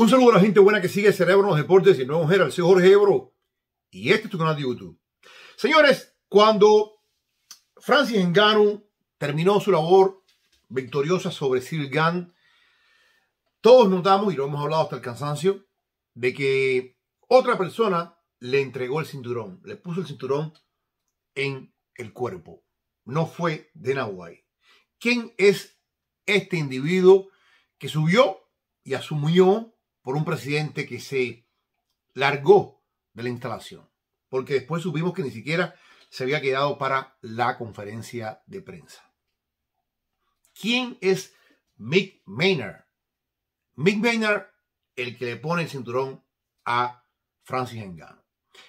Un saludo a la gente buena que sigue Cerebro en los Deportes y mujer al señor Jorge Ebro y este es tu canal de YouTube. Señores, cuando Francis Ngannou terminó su labor victoriosa sobre Silgan todos notamos, y lo hemos hablado hasta el cansancio, de que otra persona le entregó el cinturón, le puso el cinturón en el cuerpo. No fue de Nahuay ¿Quién es este individuo que subió y asumió por un presidente que se largó de la instalación, porque después supimos que ni siquiera se había quedado para la conferencia de prensa. ¿Quién es Mick Maynard? Mick Maynard, el que le pone el cinturón a Francis Ngannou.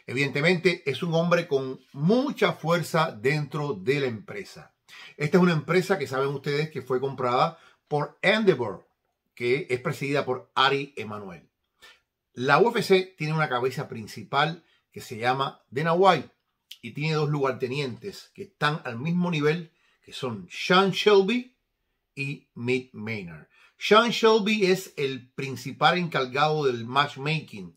Evidentemente es un hombre con mucha fuerza dentro de la empresa. Esta es una empresa que saben ustedes que fue comprada por Endeavor, que es presidida por Ari Emanuel. La UFC tiene una cabeza principal que se llama Dana White y tiene dos lugartenientes que están al mismo nivel, que son Sean Shelby y Mick Maynard. Sean Shelby es el principal encargado del matchmaking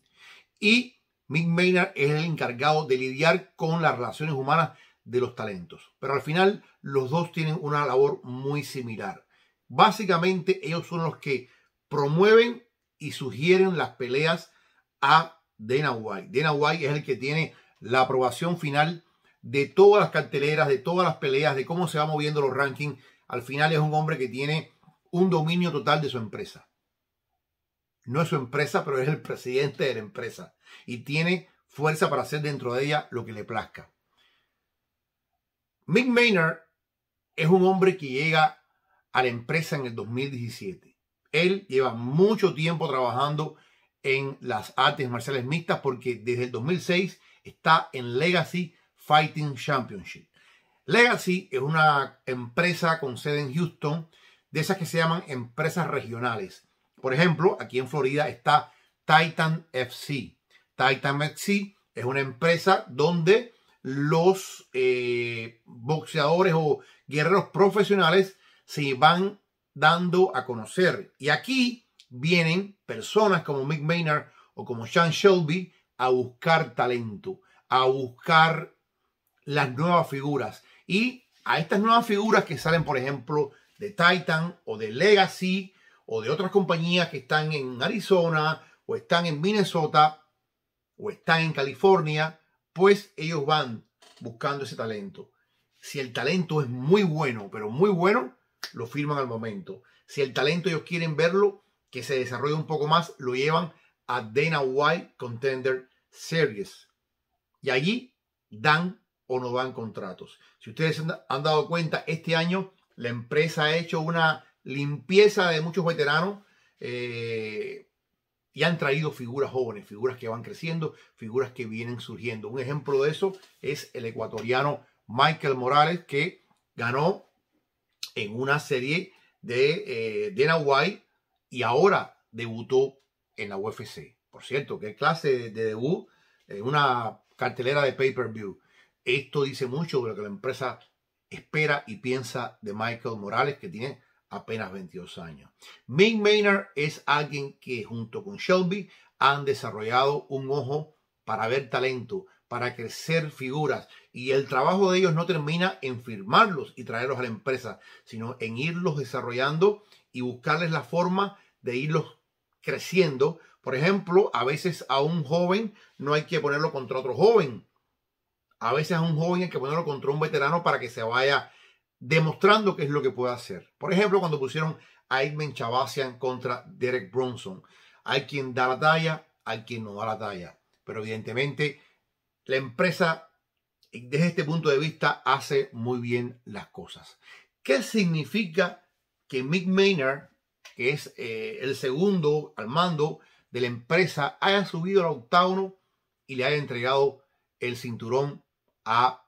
y Mick Maynard es el encargado de lidiar con las relaciones humanas de los talentos. Pero al final los dos tienen una labor muy similar. Básicamente ellos son los que promueven y sugieren las peleas a Dana White. Dana White es el que tiene la aprobación final de todas las carteleras, de todas las peleas, de cómo se va moviendo los rankings. Al final es un hombre que tiene un dominio total de su empresa. No es su empresa, pero es el presidente de la empresa. Y tiene fuerza para hacer dentro de ella lo que le plazca. Mick Maynard es un hombre que llega a la empresa en el 2017. Él lleva mucho tiempo trabajando en las artes marciales mixtas porque desde el 2006 está en Legacy Fighting Championship. Legacy es una empresa con sede en Houston, de esas que se llaman empresas regionales. Por ejemplo, aquí en Florida está Titan FC. Titan FC es una empresa donde los eh, boxeadores o guerreros profesionales se van dando a conocer. Y aquí vienen personas como Mick Maynard o como Sean Shelby a buscar talento, a buscar las nuevas figuras. Y a estas nuevas figuras que salen, por ejemplo, de Titan o de Legacy o de otras compañías que están en Arizona o están en Minnesota o están en California, pues ellos van buscando ese talento. Si el talento es muy bueno, pero muy bueno, lo firman al momento. Si el talento ellos quieren verlo, que se desarrolle un poco más, lo llevan a Dana White Contender Series. Y allí dan o no dan contratos. Si ustedes han dado cuenta, este año la empresa ha hecho una limpieza de muchos veteranos eh, y han traído figuras jóvenes, figuras que van creciendo, figuras que vienen surgiendo. Un ejemplo de eso es el ecuatoriano Michael Morales que ganó en una serie de de eh, Dana White y ahora debutó en la UFC. Por cierto, qué clase de, debut en eh, una cartelera de pay-per-view. Esto dice mucho de lo que la empresa espera y piensa de Michael Morales, que tiene apenas 22 años. Mick Maynard es alguien que junto con Shelby han desarrollado un ojo para ver talento, para crecer figuras. Y el trabajo de ellos no termina en firmarlos y traerlos a la empresa, sino en irlos desarrollando y buscarles la forma de irlos creciendo. Por ejemplo, a veces a un joven no hay que ponerlo contra otro joven. A veces a un joven hay que ponerlo contra un veterano para que se vaya demostrando qué es lo que puede hacer. Por ejemplo, cuando pusieron a Edmund Chabasian contra Derek Bronson. Hay quien da la talla, hay quien no da la talla. Pero evidentemente la empresa desde este punto de vista hace muy bien las cosas. ¿Qué significa que Mick Maynard, que es eh, el segundo al mando de la empresa, haya subido al octágono y le haya entregado el cinturón a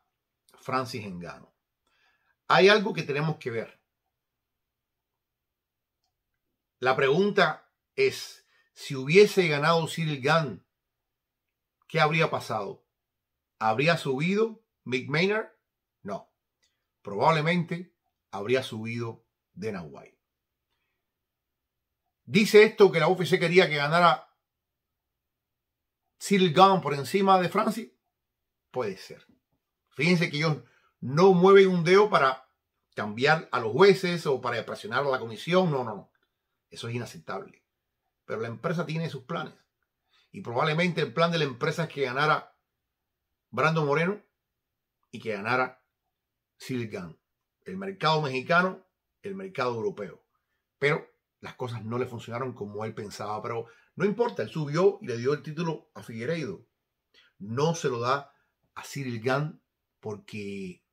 Francis Engano? Hay algo que tenemos que ver. La pregunta es, si hubiese ganado Cyril Gunn, ¿qué habría pasado? ¿Habría subido Mick Maynard? No. Probablemente habría subido Dana White. Dice esto que la UFC quería que ganara Cyril por encima de Francis. Puede ser. Fíjense que ellos no mueven un dedo para cambiar a los jueces o para presionar a la comisión. No, no, no. Eso es inaceptable. Pero la empresa tiene sus planes. Y probablemente el plan de la empresa es que ganara Brando Moreno y que ganara Silgan. El mercado mexicano, el mercado europeo. Pero las cosas no le funcionaron como él pensaba, pero no importa, él subió y le dio el título a Figueiredo. No se lo da a Cyril porque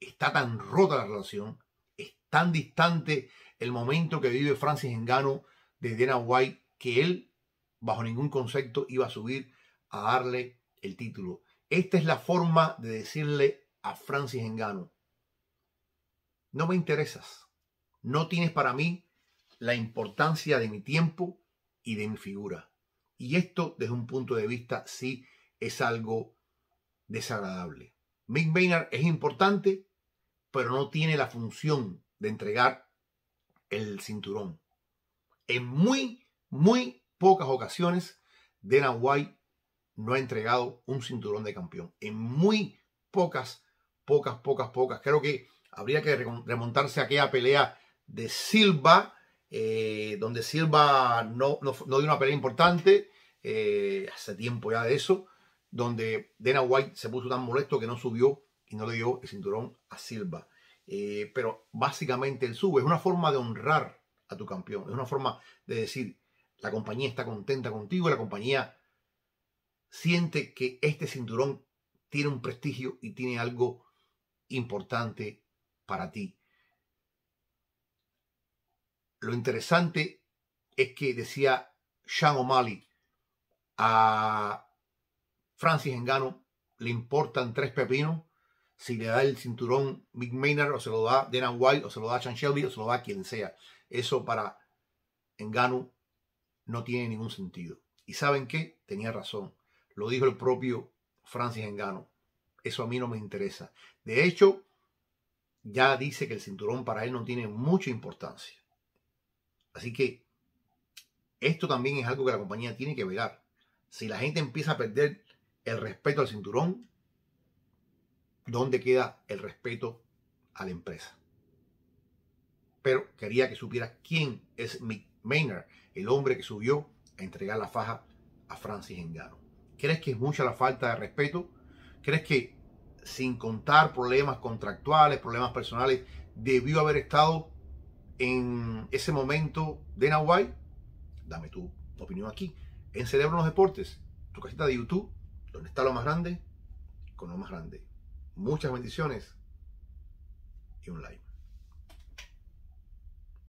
está tan rota la relación, es tan distante el momento que vive Francis Engano de Dana White que él, bajo ningún concepto, iba a subir a darle el título. Esta es la forma de decirle a Francis Engano, no me interesas, no tienes para mí la importancia de mi tiempo y de mi figura. Y esto desde un punto de vista sí es algo desagradable. Mick Maynard es importante, pero no tiene la función de entregar el cinturón. En muy, muy pocas ocasiones, Dana White no ha entregado un cinturón de campeón. En muy pocas, pocas, pocas, pocas. Creo que habría que remontarse a aquella pelea de Silva, eh, donde Silva no, no, dio una pelea importante, eh, hace tiempo ya de eso, donde Dana White se puso tan molesto que no subió y no le dio el cinturón a Silva. Eh, pero básicamente el sube es una forma de honrar a tu campeón, es una forma de decir, la compañía está contenta contigo, la compañía siente que este cinturón tiene un prestigio y tiene algo importante para ti. Lo interesante es que decía Sean O'Malley a Francis Engano le importan tres pepinos si le da el cinturón Big Maynard o se lo da de White o se lo da Chan Shelby o se lo da quien sea. Eso para Engano no tiene ningún sentido. Y saben qué, tenía razón. Lo dijo el propio Francis Engano. Eso a mí no me interesa. De hecho, ya dice que el cinturón para él no tiene mucha importancia. Así que esto también es algo que la compañía tiene que velar. Si la gente empieza a perder el respeto al cinturón, ¿dónde queda el respeto a la empresa? Pero quería que supiera quién es Mick Maynard, el hombre que subió a entregar la faja a Francis Engano. ¿Crees que es mucha la falta de respeto? ¿Crees que sin contar problemas contractuales, problemas personales, debió haber estado en ese momento de Nahuay? Dame tu opinión aquí. En Cerebro los Deportes, tu casita de YouTube, donde está lo más grande, con lo más grande. Muchas bendiciones y un like.